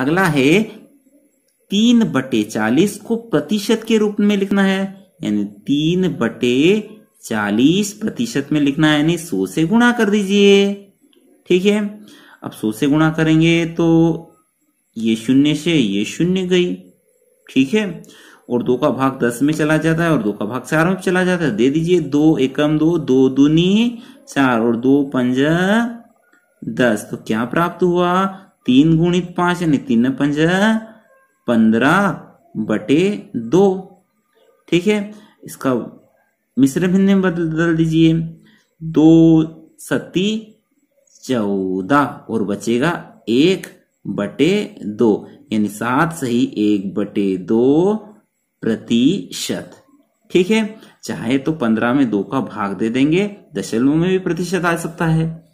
अगला है तीन बटे चालीस को प्रतिशत के रूप में लिखना है यानी तीन बटे चालीस प्रतिशत में लिखना है यानी सौ से गुणा कर दीजिए ठीक है अब सौ से गुणा करेंगे तो ये शून्य से ये शून्य गई ठीक है और दो का भाग दस में चला जाता है और दो का भाग चार में चला जाता है दे दीजिए दो एकम दो दो दूनी चार और दो पंजा दस तो क्या प्राप्त हुआ तीन गुणित पांच यानी तीन पंज पंद्रह बटे दो ठीक है इसका मिश्र भिन्न में बदल दीजिए दो सती चौदह और बचेगा एक बटे दो यानी सात सही एक बटे दो प्रतिशत ठीक है चाहे तो पंद्रह में दो का भाग दे देंगे दशमलव में भी प्रतिशत आ सकता है